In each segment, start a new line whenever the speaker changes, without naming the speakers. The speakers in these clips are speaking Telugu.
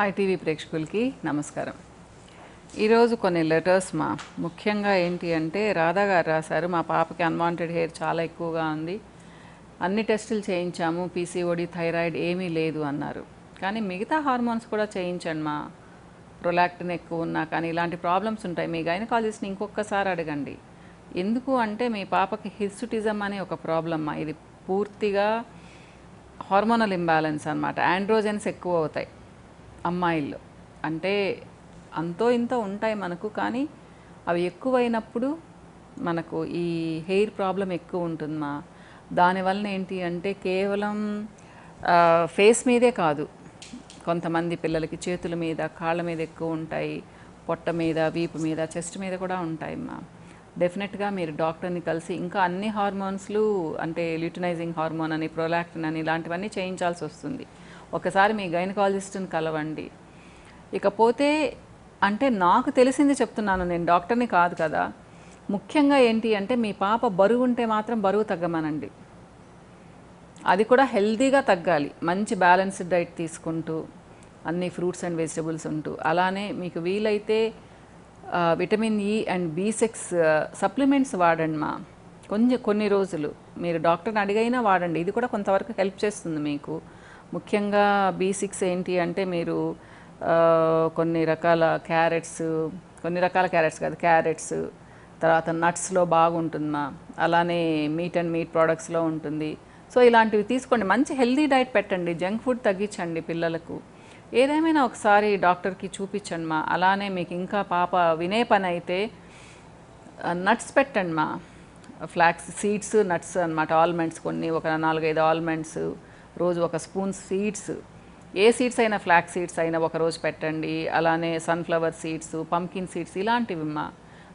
హాయ్ టీవీ ప్రేక్షకులకి నమస్కారం ఈరోజు కొన్ని లెటర్స్ మా ముఖ్యంగా ఏంటి అంటే రాధా గారు రాశారు మా పాపకి అన్వాంటెడ్ హెయిర్ చాలా ఎక్కువగా ఉంది అన్ని టెస్టులు చేయించాము పీసీఓడి థైరాయిడ్ ఏమీ లేదు అన్నారు కానీ మిగతా హార్మోన్స్ కూడా చేయించండి మా ప్రొలాక్టిన్ ఎక్కువ ఉన్నా కానీ ఇలాంటి ప్రాబ్లమ్స్ ఉంటాయి మీ గైనకాలజిస్ట్ని ఇంకొకసారి అడగండి ఎందుకు అంటే మీ పాపకి హిస్సుటిజం అనే ఒక ప్రాబ్లమ్మా ఇది పూర్తిగా హార్మోనల్ ఇంబ్యాలెన్స్ అనమాట ఆండ్రోజెన్స్ ఎక్కువ అవుతాయి అమ్మాయిల్లో అంటే అంతో ఇంత ఉంటాయి మనకు కానీ అవి ఎక్కువైనప్పుడు మనకు ఈ హెయిర్ ప్రాబ్లం ఎక్కువ ఉంటుందా దానివల్ల ఏంటి అంటే కేవలం ఫేస్ మీదే కాదు కొంతమంది పిల్లలకి చేతుల మీద కాళ్ళ మీద ఎక్కువ ఉంటాయి పొట్ట మీద వీపు మీద చెస్ట్ మీద కూడా ఉంటాయి అమ్మా డెఫినెట్గా మీరు డాక్టర్ని కలిసి ఇంకా అన్ని హార్మోన్స్లు అంటే ల్యూటినైజింగ్ హార్మోన్ అని ప్రొలాక్టిన్ అని ఇలాంటివన్నీ చేయించాల్సి వస్తుంది ఒకసారి మీ గైనకాలజిస్ట్ని కలవండి ఇకపోతే అంటే నాకు తెలిసింది చెప్తున్నాను నేను డాక్టర్ని కాదు కదా ముఖ్యంగా ఏంటి అంటే మీ పాప బరువు ఉంటే మాత్రం బరువు తగ్గమనండి అది కూడా హెల్దీగా తగ్గాలి మంచి బ్యాలెన్స్డ్ డైట్ తీసుకుంటూ అన్ని ఫ్రూట్స్ అండ్ వెజిటబుల్స్ ఉంటూ అలానే మీకు వీలైతే vitamin E e and B six supplements వాడండి మా కొంచెం కొన్ని రోజులు మీరు డాక్టర్ని అడిగైనా వాడండి ఇది కూడా కొంతవరకు హెల్ప్ చేస్తుంది మీకు ముఖ్యంగా బీ ఏంటి అంటే మీరు కొన్ని రకాల క్యారెట్స్ కొన్ని రకాల క్యారెట్స్ కాదు క్యారెట్స్ తర్వాత నట్స్లో బాగుంటుందా అలానే మీట్ అండ్ మీట్ ప్రోడక్ట్స్లో ఉంటుంది సో ఇలాంటివి తీసుకోండి మంచి హెల్దీ డైట్ పెట్టండి జంక్ ఫుడ్ తగ్గించండి పిల్లలకు ఏదేమైనా ఒకసారి డాక్టర్కి చూపించండి మా అలానే మీకు ఇంకా పాప వినే పని అయితే నట్స్ పెట్టండి మా ఫ్లాక్స్ సీడ్స్ నట్స్ అనమాట ఆల్మండ్స్ కొన్ని ఒక నాలుగైదు ఆల్మండ్స్ రోజు ఒక స్పూన్ సీడ్స్ ఏ సీడ్స్ అయినా ఫ్లాక్ సీడ్స్ అయినా ఒకరోజు పెట్టండి అలానే సన్ఫ్లవర్ సీడ్స్ పంకిన్ సీడ్స్ ఇలాంటివిమ్మా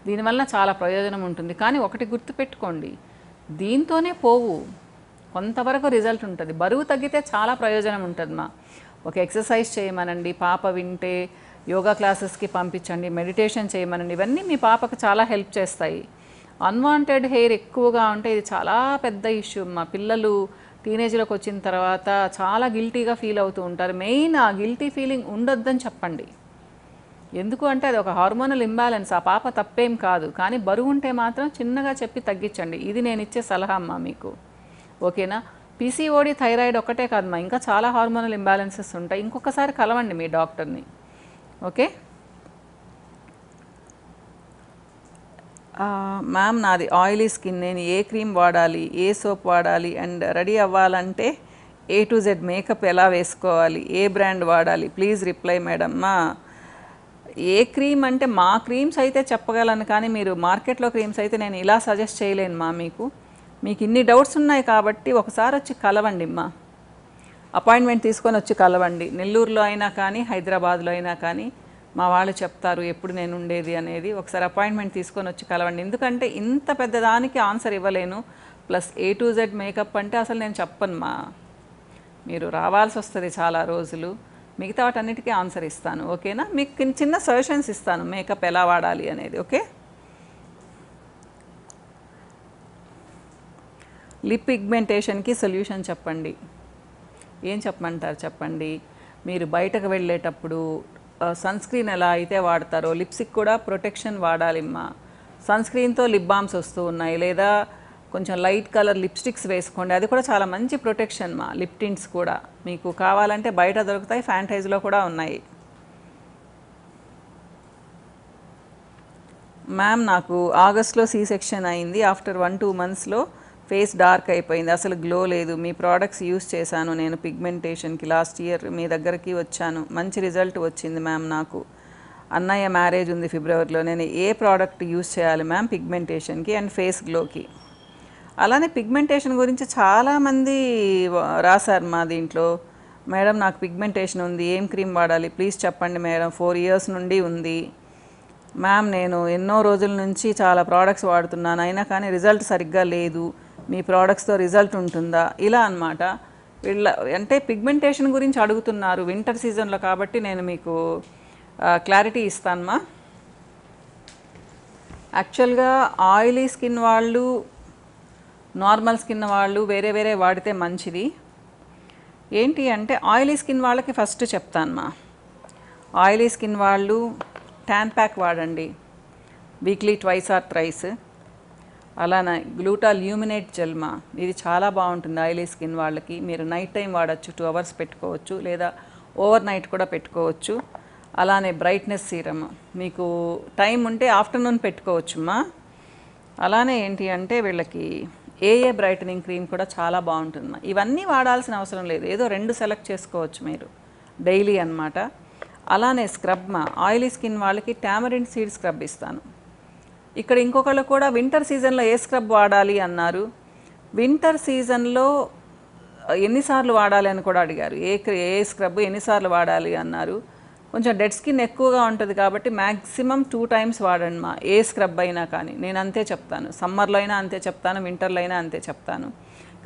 దీనివల్ల చాలా ప్రయోజనం ఉంటుంది కానీ ఒకటి గుర్తుపెట్టుకోండి దీంతోనే పోవు కొంతవరకు రిజల్ట్ ఉంటుంది బరువు తగ్గితే చాలా ప్రయోజనం మా ఒక ఎక్సర్సైజ్ చేయమనండి పాప వింటే యోగా క్లాసెస్కి పంపించండి మెడిటేషన్ చేయమనండి ఇవన్నీ మీ పాపకు చాలా హెల్ప్ చేస్తాయి అన్వాంటెడ్ హెయిర్ ఎక్కువగా ఉంటే ఇది చాలా పెద్ద ఇష్యూ మా పిల్లలు టీనేజ్లోకి వచ్చిన తర్వాత చాలా గిల్టీగా ఫీల్ అవుతూ ఉంటారు మెయిన్ ఆ గిల్టీ ఫీలింగ్ ఉండొద్దని చెప్పండి ఎందుకు అంటే అది ఒక హార్మోనల్ ఇంబ్యాలెన్స్ ఆ పాప తప్పేం కాదు కానీ బరువు ఉంటే మాత్రం చిన్నగా చెప్పి తగ్గించండి ఇది నేను ఇచ్చే సలహా అమ్మా మీకు ఓకేనా పీసీఓడి థైరాయిడ్ ఒకటే కాదమ్మా ఇంకా చాలా హార్మోనల్ ఇంబ్యాలెన్సెస్ ఉంటాయి ఇంకొకసారి కలవండి మీ డాక్టర్ని ఓకే మ్యామ్ నాది ఆయిలీ స్కిన్ నేను ఏ క్రీమ్ వాడాలి ఏ సోప్ వాడాలి అండ్ రెడీ అవ్వాలంటే ఏ టు జెడ్ మేకప్ ఎలా వేసుకోవాలి ఏ బ్రాండ్ వాడాలి ప్లీజ్ రిప్లై మేడం మా ఏ క్రీమ్ అంటే మా క్రీమ్స్ అయితే చెప్పగలను కానీ మీరు మార్కెట్లో క్రీమ్స్ అయితే నేను ఇలా సజెస్ట్ చేయలేను మా మీకు మీకు ఇన్ని డౌట్స్ ఉన్నాయి కాబట్టి ఒకసారి వచ్చి కలవండి అమ్మా అపాయింట్మెంట్ తీసుకొని వచ్చి కలవండి నెల్లూరులో అయినా కానీ హైదరాబాద్లో అయినా కానీ మా వాళ్ళు చెప్తారు ఎప్పుడు నేను ఉండేది అనేది ఒకసారి అపాయింట్మెంట్ తీసుకొని వచ్చి కలవండి ఎందుకంటే ఇంత పెద్దదానికి ఆన్సర్ ఇవ్వలేను plus A to Z makeup అంటే అసలు నేను చెప్పను మా మీరు రావాల్సి వస్తుంది చాలా రోజులు మిగతా వాటన్నిటికీ ఆన్సర్ ఇస్తాను ఓకేనా మీకు చిన్న సజెషన్స్ ఇస్తాను మేకప్ ఎలా వాడాలి అనేది ఓకే లిప్ పిగ్మెంటేషన్కి సొల్యూషన్ చెప్పండి ఏం చెప్పమంటారు చెప్పండి మీరు బయటకు వెళ్ళేటప్పుడు స్క్రీన్ ఎలా అయితే వాడతారో లిప్స్టిక్ కూడా ప్రొటెక్షన్ వాడాలిమ్మా స్క్రీన్తో లిప్ బామ్స్ వస్తూ ఉన్నాయి లేదా కొంచెం లైట్ కలర్ లిప్స్టిక్స్ వేసుకోండి అది కూడా చాలా మంచి ప్రొటెక్షన్ మా లిప్ టింట్స్ కూడా మీకు కావాలంటే బయట దొరుకుతాయి ఫ్యాంటైజ్లో కూడా ఉన్నాయి మ్యామ్ నాకు ఆగస్ట్లో సీ సెక్షన్ అయింది ఆఫ్టర్ వన్ టూ మంత్స్లో ఫేస్ డార్క్ అయిపోయింది అసలు గ్లో లేదు మీ ప్రోడక్ట్స్ యూస్ చేశాను నేను పిగ్మెంటేషన్కి లాస్ట్ ఇయర్ మీ దగ్గరికి వచ్చాను మంచి రిజల్ట్ వచ్చింది మ్యామ్ నాకు అన్నయ్య మ్యారేజ్ ఉంది ఫిబ్రవరిలో నేను ఏ ప్రోడక్ట్ యూస్ చేయాలి మ్యామ్ పిగ్మెంటేషన్కి అండ్ ఫేస్ గ్లోకి అలానే పిగ్మెంటేషన్ గురించి చాలామంది రాశారు మా దీంట్లో మేడం నాకు పిగ్మెంటేషన్ ఉంది ఏం క్రీమ్ వాడాలి ప్లీజ్ చెప్పండి మేడం ఫోర్ ఇయర్స్ నుండి ఉంది మ్యామ్ నేను ఎన్నో రోజుల నుంచి చాలా ప్రోడక్ట్స్ వాడుతున్నాను అయినా కానీ రిజల్ట్ సరిగ్గా లేదు మీ ప్రోడక్ట్స్తో రిజల్ట్ ఉంటుందా ఇలా అనమాట వీళ్ళ అంటే పిగ్మెంటేషన్ గురించి అడుగుతున్నారు వింటర్ సీజన్లో కాబట్టి నేను మీకు క్లారిటీ ఇస్తానమ్మా యాక్చువల్గా ఆయిలీ స్కిన్ వాళ్ళు నార్మల్ స్కిన్ వాళ్ళు వేరే వేరే వాడితే మంచిది ఏంటి అంటే ఆయిలీ స్కిన్ వాళ్ళకి ఫస్ట్ చెప్తానమ్మా ఆయిలీ స్కిన్ వాళ్ళు ట్యాన్ ప్యాక్ వాడండి వీక్లీ ట్వైస్ ఆర్ థ్రైస్ అలానే గ్లూటా ల్యూమినేట్ జెల్మా ఇది చాలా బాగుంటుంది ఆయిలీ స్కిన్ వాళ్ళకి మీరు నైట్ టైం వాడచ్చు టూ అవర్స్ పెట్టుకోవచ్చు లేదా ఓవర్ నైట్ కూడా పెట్టుకోవచ్చు అలానే బ్రైట్నెస్ సీరమ్ మీకు టైం ఉంటే ఆఫ్టర్నూన్ పెట్టుకోవచ్చుమ్మా అలానే ఏంటి అంటే వీళ్ళకి ఏఏ బ్రైటనింగ్ క్రీమ్ కూడా చాలా బాగుంటుందమ్మా ఇవన్నీ వాడాల్సిన అవసరం లేదు ఏదో రెండు సెలెక్ట్ చేసుకోవచ్చు మీరు డైలీ అనమాట అలానే స్క్రబ్మా ఆయిలీ స్కిన్ వాళ్ళకి ట్యామరిన్ సీడ్ స్క్రబ్ ఇస్తాను ఇక్కడ ఇంకొకళ్ళు కూడా వింటర్ సీజన్లో ఏ స్క్రబ్ వాడాలి అన్నారు వింటర్ సీజన్లో ఎన్నిసార్లు వాడాలి అని కూడా అడిగారు ఏ ఏ స్క్రబ్ ఎన్నిసార్లు వాడాలి అన్నారు కొంచెం డెడ్ స్కిన్ ఎక్కువగా ఉంటుంది కాబట్టి మ్యాక్సిమం టూ టైమ్స్ వాడండి మా ఏ స్క్రబ్ అయినా కానీ నేను అంతే చెప్తాను సమ్మర్లో అయినా అంతే చెప్తాను వింటర్లో అయినా అంతే చెప్తాను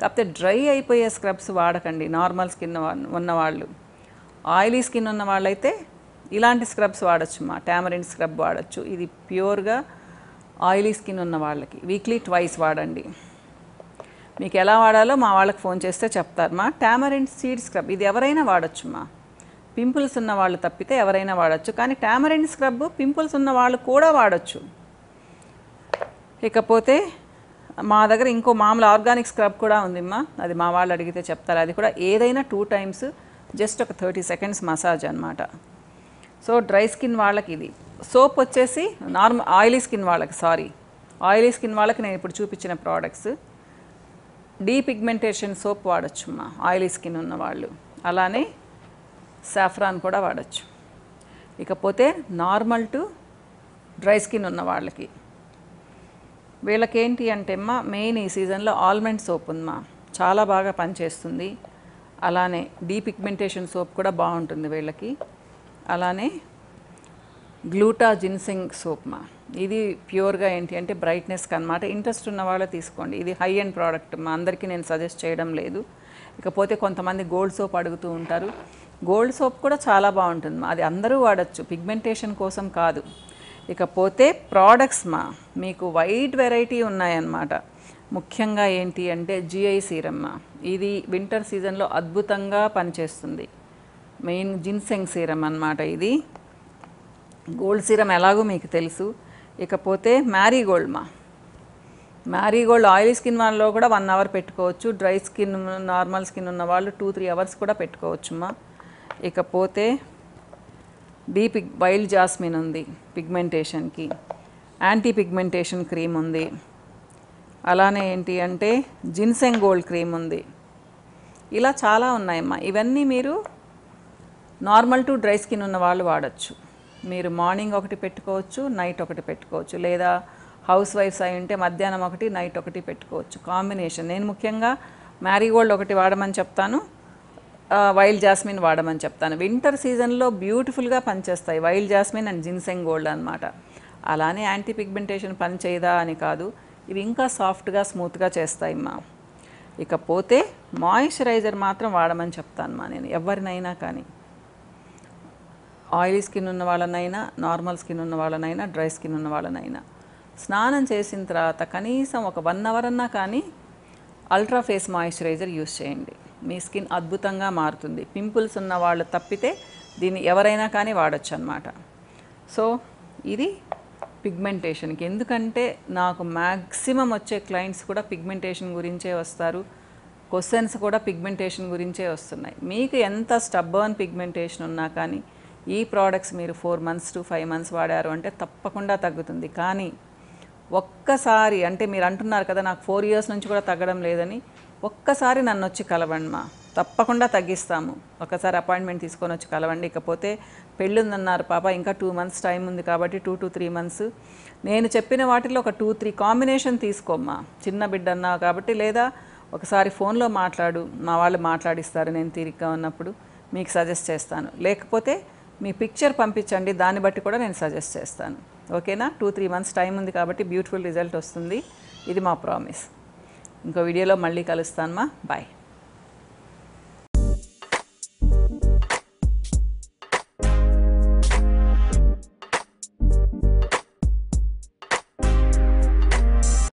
కాకపోతే డ్రై అయిపోయే స్క్రబ్స్ వాడకండి నార్మల్ స్కిన్ ఉన్నవాళ్ళు ఆయిలీ స్కిన్ ఉన్న వాళ్ళైతే ఇలాంటి స్క్రబ్స్ వాడచ్చు మా టామరిన్ స్క్రబ్ వాడచ్చు ఇది ప్యూర్గా ఆయిలీ స్కిన్ ఉన్న వాళ్ళకి వీక్లీ ట్వైస్ వాడండి మీకు ఎలా వాడాలో మా వాళ్ళకి ఫోన్ చేస్తే చెప్తారు మా టామరెంట్ సీడ్ స్క్రబ్ ఇది ఎవరైనా వాడచ్చు మా పింపుల్స్ ఉన్న వాళ్ళు తప్పితే ఎవరైనా వాడచ్చు కానీ టామరెంట్ స్క్రబ్ పింపుల్స్ ఉన్న వాళ్ళు కూడా వాడచ్చు ఇకపోతే మా దగ్గర ఇంకో మామూలు ఆర్గానిక్ స్క్రబ్ కూడా ఉందిమ్మా అది మా వాళ్ళు అడిగితే చెప్తారు అది కూడా ఏదైనా టూ టైమ్స్ జస్ట్ ఒక థర్టీ సెకండ్స్ మసాజ్ అనమాట సో డ్రై స్కిన్ వాళ్ళకి ఇది సోప్ వచ్చేసి నార్మల్ ఆయిలీ స్కిన్ వాళ్ళకి సారీ ఆయిలీ స్కిన్ వాళ్ళకి నేను ఇప్పుడు చూపించిన ప్రోడక్ట్స్ డీపిగ్మెంటేషన్ సోప్ వాడచ్చు అమ్మా ఆయిలీ స్కిన్ ఉన్న వాళ్ళు అలానే సాఫ్రాన్ కూడా వాడచ్చు ఇకపోతే నార్మల్ టు డ్రై స్కిన్ ఉన్న వాళ్ళకి వీళ్ళకేంటి అంటే అమ్మా మెయిన్ ఈ సీజన్లో ఆల్మండ్ సోప్ ఉందమ్మా చాలా బాగా పనిచేస్తుంది అలానే డీపిగ్మెంటేషన్ సోప్ కూడా బాగుంటుంది వీళ్ళకి అలానే గ్లూటా జిన్సింగ్ సోప్ మా ఇది ప్యూర్గా ఏంటి అంటే బ్రైట్నెస్కి అనమాట ఇంట్రెస్ట్ ఉన్న వాళ్ళు తీసుకోండి ఇది హై అండ్ ప్రోడక్ట్ మా అందరికీ నేను సజెస్ట్ చేయడం లేదు ఇకపోతే కొంతమంది గోల్డ్ సోప్ అడుగుతూ ఉంటారు గోల్డ్ సోప్ కూడా చాలా బాగుంటుంది మా అది అందరూ వాడచ్చు పిగ్మెంటేషన్ కోసం కాదు ఇకపోతే ప్రోడక్ట్స్ మా మీకు వైట్ వెరైటీ ఉన్నాయన్నమాట ముఖ్యంగా ఏంటి అంటే జిఐ సీరమ్ ఇది వింటర్ సీజన్లో అద్భుతంగా పనిచేస్తుంది మెయిన్ జిన్సెంగ్ సీరమ్ అనమాట ఇది గోల్డ్ సీరం ఎలాగో మీకు తెలుసు ఇకపోతే మ్యారీగోల్డ్ మా మ్యారీగోల్డ్ ఆయిల్ స్కిన్ వాళ్ళలో కూడా వన్ అవర్ పెట్టుకోవచ్చు డ్రై స్కిన్ నార్మల్ స్కిన్ ఉన్న వాళ్ళు టూ త్రీ అవర్స్ కూడా అమ్మా ఇకపోతే డీప్ వైల్డ్ జాస్మిన్ ఉంది పిగ్మెంటేషన్కి యాంటీ పిగ్మెంటేషన్ క్రీమ్ ఉంది అలానే ఏంటి అంటే జిన్సెంగ్ గోల్డ్ క్రీమ్ ఉంది ఇలా చాలా ఉన్నాయమ్మా ఇవన్నీ మీరు నార్మల్ టు డ్రై స్కిన్ ఉన్న వాళ్ళు వాడచ్చు మీరు మార్నింగ్ ఒకటి పెట్టుకోవచ్చు నైట్ ఒకటి పెట్టుకోవచ్చు లేదా హౌస్ వైఫ్స్ అయి ఉంటే మధ్యాహ్నం ఒకటి నైట్ ఒకటి పెట్టుకోవచ్చు కాంబినేషన్ నేను ముఖ్యంగా మ్యారీగోల్డ్ ఒకటి వాడమని చెప్తాను వైల్డ్ జాస్మిన్ వాడమని చెప్తాను వింటర్ సీజన్లో బ్యూటిఫుల్గా పనిచేస్తాయి wild jasmine and ginseng gold అనమాట అలానే యాంటీ పిగ్మెంటేషన్ పని చేయదా అని కాదు ఇవి ఇంకా సాఫ్ట్గా స్మూత్గా చేస్తాయి మా ఇకపోతే మాయిశ్చరైజర్ మాత్రం వాడమని చెప్తాను మా నేను ఎవరినైనా కానీ ఆయిలీ స్కిన్ ఉన్న వాళ్ళనైనా నార్మల్ స్కిన్ ఉన్న వాళ్ళనైనా డ్రై స్కిన్ ఉన్న వాళ్ళనైనా స్నానం చేసిన తర్వాత కనీసం ఒక వన్ అవర్ అన్నా కానీ అల్ట్రా ఫేస్ మాయిశ్చరైజర్ యూస్ చేయండి మీ స్కిన్ అద్భుతంగా మారుతుంది పింపుల్స్ ఉన్న వాళ్ళు తప్పితే దీన్ని ఎవరైనా కానీ వాడచ్చు అనమాట సో ఇది పిగ్మెంటేషన్కి ఎందుకంటే నాకు మ్యాక్సిమం వచ్చే క్లయింట్స్ కూడా పిగ్మెంటేషన్ గురించే వస్తారు క్వశ్చన్స్ కూడా పిగ్మెంటేషన్ గురించే వస్తున్నాయి మీకు ఎంత స్టబ్బర్న్ పిగ్మెంటేషన్ ఉన్నా కానీ ఈ ప్రోడక్ట్స్ మీరు four months to five months వాడారు అంటే తప్పకుండా తగ్గుతుంది కానీ ఒక్కసారి అంటే మీరు అంటున్నారు కదా నాకు ఫోర్ ఇయర్స్ నుంచి కూడా తగ్గడం లేదని ఒక్కసారి నన్ను వచ్చి కలవండి మా తప్పకుండా తగ్గిస్తాము ఒకసారి అపాయింట్మెంట్ తీసుకొని వచ్చి కలవండి ఇకపోతే పెళ్ళుందన్నారు పాప ఇంకా టూ మంత్స్ టైం ఉంది కాబట్టి టూ టు త్రీ మంత్స్ నేను చెప్పిన వాటిలో ఒక టూ త్రీ కాంబినేషన్ తీసుకోమ్మా చిన్న బిడ్డ అన్నావు కాబట్టి లేదా ఒకసారి ఫోన్లో మాట్లాడు మా వాళ్ళు మాట్లాడిస్తారు నేను తీరిగ్గా ఉన్నప్పుడు మీకు సజెస్ట్ చేస్తాను లేకపోతే మీ పిక్చర్ పంపించండి దాన్ని బట్టి కూడా నేను సజెస్ట్ చేస్తాను ఓకేనా టూ త్రీ మంత్స్ టైం ఉంది కాబట్టి బ్యూటిఫుల్ రిజల్ట్ వస్తుంది ఇది మా ప్రామిస్ ఇంకో వీడియోలో మళ్ళీ కలుస్తాను మా బాయ్